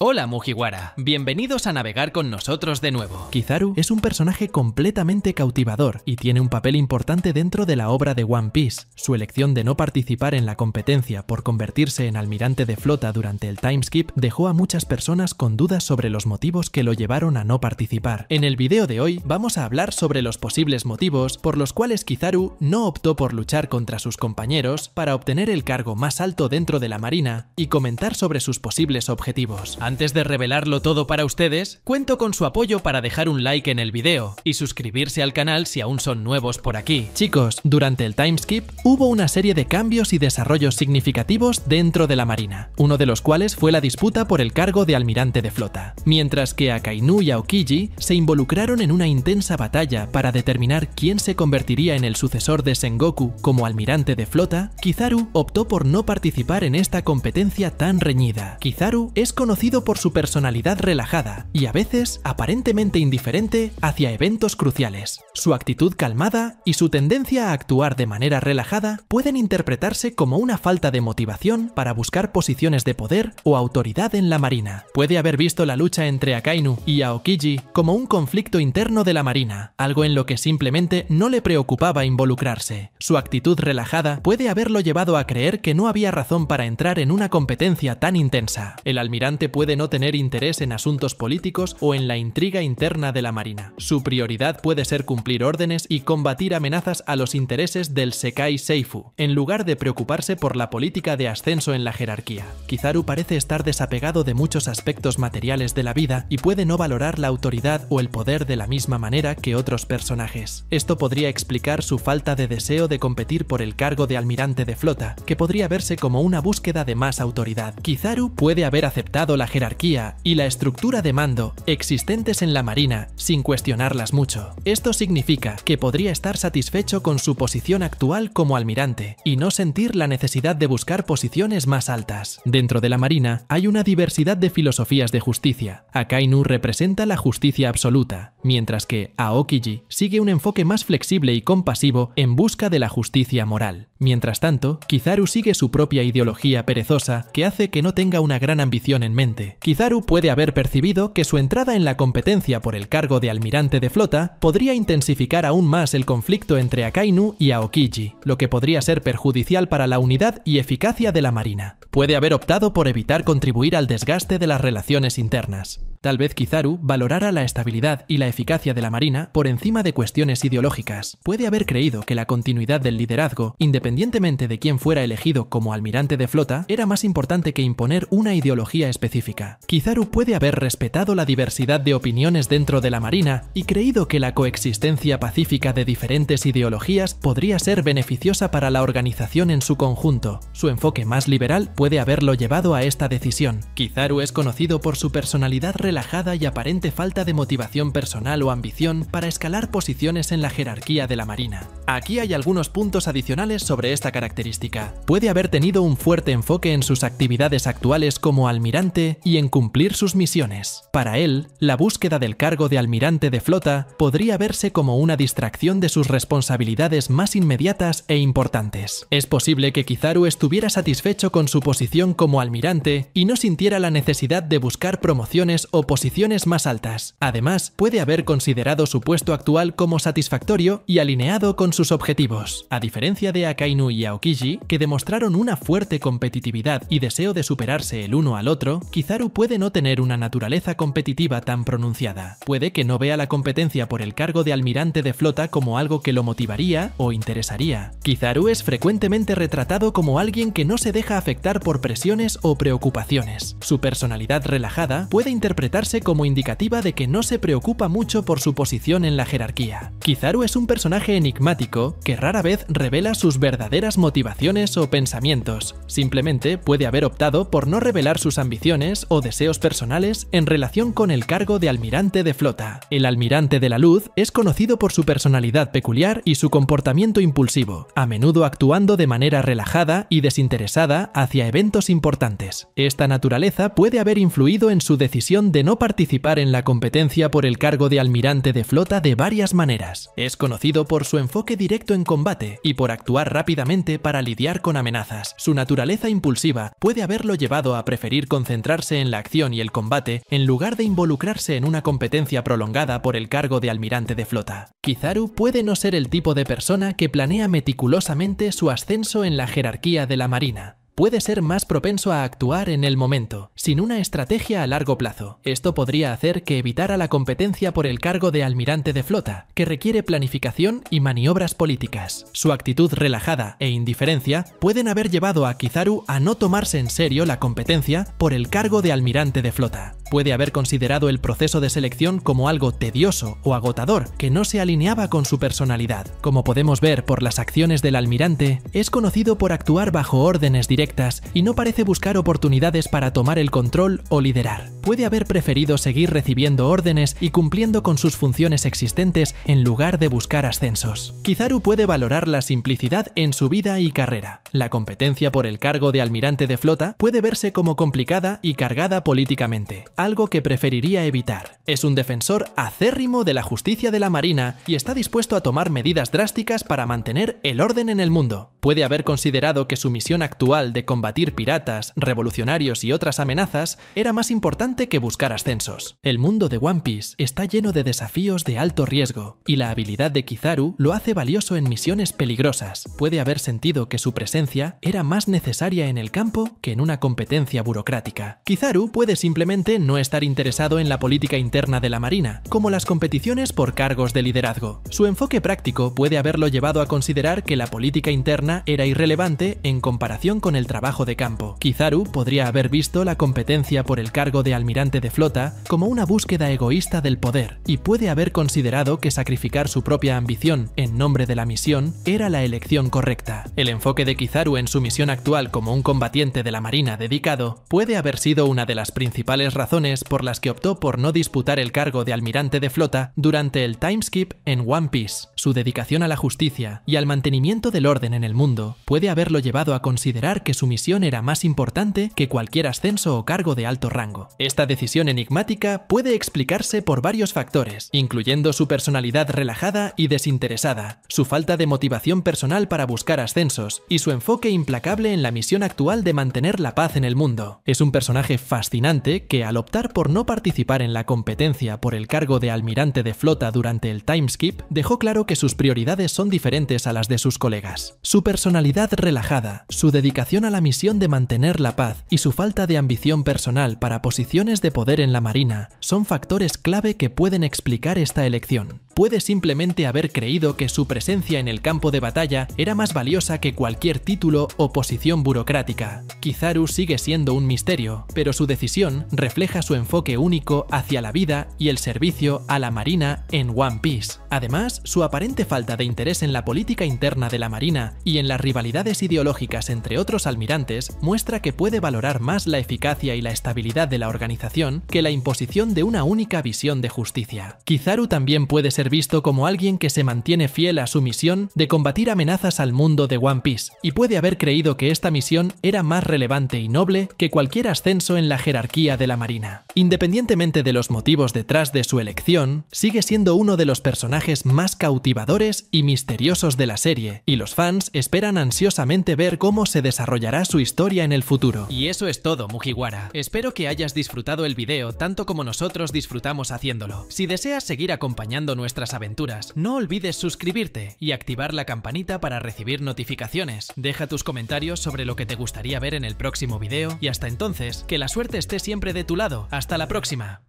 Hola Mujiwara, bienvenidos a navegar con nosotros de nuevo. Kizaru es un personaje completamente cautivador y tiene un papel importante dentro de la obra de One Piece. Su elección de no participar en la competencia por convertirse en almirante de flota durante el timeskip dejó a muchas personas con dudas sobre los motivos que lo llevaron a no participar. En el video de hoy vamos a hablar sobre los posibles motivos por los cuales Kizaru no optó por luchar contra sus compañeros para obtener el cargo más alto dentro de la marina y comentar sobre sus posibles objetivos. Antes de revelarlo todo para ustedes, cuento con su apoyo para dejar un like en el video y suscribirse al canal si aún son nuevos por aquí. Chicos, durante el timeskip hubo una serie de cambios y desarrollos significativos dentro de la Marina, uno de los cuales fue la disputa por el cargo de almirante de flota, mientras que Akainu y Aokiji se involucraron en una intensa batalla para determinar quién se convertiría en el sucesor de Sengoku como almirante de flota, Kizaru optó por no participar en esta competencia tan reñida. Kizaru es conocido por su personalidad relajada y a veces aparentemente indiferente hacia eventos cruciales. Su actitud calmada y su tendencia a actuar de manera relajada pueden interpretarse como una falta de motivación para buscar posiciones de poder o autoridad en la Marina. Puede haber visto la lucha entre Akainu y Aokiji como un conflicto interno de la Marina, algo en lo que simplemente no le preocupaba involucrarse. Su actitud relajada puede haberlo llevado a creer que no había razón para entrar en una competencia tan intensa. El almirante puede no tener interés en asuntos políticos o en la intriga interna de la Marina. Su prioridad puede ser cumplir órdenes y combatir amenazas a los intereses del Sekai Seifu, en lugar de preocuparse por la política de ascenso en la jerarquía. Kizaru parece estar desapegado de muchos aspectos materiales de la vida y puede no valorar la autoridad o el poder de la misma manera que otros personajes. Esto podría explicar su falta de deseo de competir por el cargo de almirante de flota, que podría verse como una búsqueda de más autoridad. Kizaru puede haber aceptado la jerarquía y la estructura de mando existentes en la Marina sin cuestionarlas mucho. Esto significa que podría estar satisfecho con su posición actual como almirante y no sentir la necesidad de buscar posiciones más altas. Dentro de la Marina hay una diversidad de filosofías de justicia. Akainu representa la justicia absoluta, mientras que Aokiji sigue un enfoque más flexible y compasivo en busca de la justicia moral. Mientras tanto, Kizaru sigue su propia ideología perezosa que hace que no tenga una gran ambición en mente Kizaru puede haber percibido que su entrada en la competencia por el cargo de almirante de flota podría intensificar aún más el conflicto entre Akainu y Aokiji, lo que podría ser perjudicial para la unidad y eficacia de la marina. Puede haber optado por evitar contribuir al desgaste de las relaciones internas. Tal vez Kizaru valorara la estabilidad y la eficacia de la marina por encima de cuestiones ideológicas. Puede haber creído que la continuidad del liderazgo, independientemente de quién fuera elegido como almirante de flota, era más importante que imponer una ideología específica. Kizaru puede haber respetado la diversidad de opiniones dentro de la Marina y creído que la coexistencia pacífica de diferentes ideologías podría ser beneficiosa para la organización en su conjunto. Su enfoque más liberal puede haberlo llevado a esta decisión. Kizaru es conocido por su personalidad relajada y aparente falta de motivación personal o ambición para escalar posiciones en la jerarquía de la Marina. Aquí hay algunos puntos adicionales sobre esta característica. Puede haber tenido un fuerte enfoque en sus actividades actuales como almirante, y en cumplir sus misiones. Para él, la búsqueda del cargo de almirante de flota podría verse como una distracción de sus responsabilidades más inmediatas e importantes. Es posible que Kizaru estuviera satisfecho con su posición como almirante y no sintiera la necesidad de buscar promociones o posiciones más altas. Además, puede haber considerado su puesto actual como satisfactorio y alineado con sus objetivos. A diferencia de Akainu y Aokiji, que demostraron una fuerte competitividad y deseo de superarse el uno al otro, Kizaru puede no tener una naturaleza competitiva tan pronunciada. Puede que no vea la competencia por el cargo de almirante de flota como algo que lo motivaría o interesaría. Kizaru es frecuentemente retratado como alguien que no se deja afectar por presiones o preocupaciones. Su personalidad relajada puede interpretarse como indicativa de que no se preocupa mucho por su posición en la jerarquía. Kizaru es un personaje enigmático que rara vez revela sus verdaderas motivaciones o pensamientos. Simplemente puede haber optado por no revelar sus ambiciones o deseos personales en relación con el cargo de almirante de flota. El almirante de la luz es conocido por su personalidad peculiar y su comportamiento impulsivo, a menudo actuando de manera relajada y desinteresada hacia eventos importantes. Esta naturaleza puede haber influido en su decisión de no participar en la competencia por el cargo de almirante de flota de varias maneras. Es conocido por su enfoque directo en combate y por actuar rápidamente para lidiar con amenazas. Su naturaleza impulsiva puede haberlo llevado a preferir concentrarse en la acción y el combate en lugar de involucrarse en una competencia prolongada por el cargo de almirante de flota. Kizaru puede no ser el tipo de persona que planea meticulosamente su ascenso en la jerarquía de la marina, puede ser más propenso a actuar en el momento, sin una estrategia a largo plazo. Esto podría hacer que evitara la competencia por el cargo de almirante de flota, que requiere planificación y maniobras políticas. Su actitud relajada e indiferencia pueden haber llevado a Kizaru a no tomarse en serio la competencia por el cargo de almirante de flota puede haber considerado el proceso de selección como algo tedioso o agotador, que no se alineaba con su personalidad. Como podemos ver por las acciones del almirante, es conocido por actuar bajo órdenes directas y no parece buscar oportunidades para tomar el control o liderar. Puede haber preferido seguir recibiendo órdenes y cumpliendo con sus funciones existentes en lugar de buscar ascensos. Kizaru puede valorar la simplicidad en su vida y carrera. La competencia por el cargo de almirante de flota puede verse como complicada y cargada políticamente algo que preferiría evitar. Es un defensor acérrimo de la justicia de la Marina y está dispuesto a tomar medidas drásticas para mantener el orden en el mundo. Puede haber considerado que su misión actual de combatir piratas, revolucionarios y otras amenazas era más importante que buscar ascensos. El mundo de One Piece está lleno de desafíos de alto riesgo, y la habilidad de Kizaru lo hace valioso en misiones peligrosas. Puede haber sentido que su presencia era más necesaria en el campo que en una competencia burocrática. Kizaru puede simplemente no estar interesado en la política interna de la Marina, como las competiciones por cargos de liderazgo. Su enfoque práctico puede haberlo llevado a considerar que la política interna era irrelevante en comparación con el trabajo de campo. Kizaru podría haber visto la competencia por el cargo de almirante de flota como una búsqueda egoísta del poder, y puede haber considerado que sacrificar su propia ambición en nombre de la misión era la elección correcta. El enfoque de Kizaru en su misión actual como un combatiente de la Marina dedicado puede haber sido una de las principales razones por las que optó por no disputar el cargo de almirante de flota durante el timeskip en One Piece. Su dedicación a la justicia y al mantenimiento del orden en el mundo puede haberlo llevado a considerar que su misión era más importante que cualquier ascenso o cargo de alto rango. Esta decisión enigmática puede explicarse por varios factores, incluyendo su personalidad relajada y desinteresada, su falta de motivación personal para buscar ascensos y su enfoque implacable en la misión actual de mantener la paz en el mundo. Es un personaje fascinante que a lo optar por no participar en la competencia por el cargo de almirante de flota durante el timeskip, dejó claro que sus prioridades son diferentes a las de sus colegas. Su personalidad relajada, su dedicación a la misión de mantener la paz y su falta de ambición personal para posiciones de poder en la Marina son factores clave que pueden explicar esta elección. Puede simplemente haber creído que su presencia en el campo de batalla era más valiosa que cualquier título o posición burocrática. Kizaru sigue siendo un misterio, pero su decisión refleja su enfoque único hacia la vida y el servicio a la Marina en One Piece. Además, su aparente falta de interés en la política interna de la Marina y en las rivalidades ideológicas entre otros almirantes muestra que puede valorar más la eficacia y la estabilidad de la organización que la imposición de una única visión de justicia. Kizaru también puede ser visto como alguien que se mantiene fiel a su misión de combatir amenazas al mundo de One Piece, y puede haber creído que esta misión era más relevante y noble que cualquier ascenso en la jerarquía de la Marina. Independientemente de los motivos detrás de su elección, sigue siendo uno de los personajes más cautivadores y misteriosos de la serie, y los fans esperan ansiosamente ver cómo se desarrollará su historia en el futuro. Y eso es todo, Mujiwara. Espero que hayas disfrutado el video tanto como nosotros disfrutamos haciéndolo. Si deseas seguir acompañando nuestras aventuras, no olvides suscribirte y activar la campanita para recibir notificaciones. Deja tus comentarios sobre lo que te gustaría ver en el próximo video y hasta entonces, que la suerte esté siempre de tu lado hasta la próxima.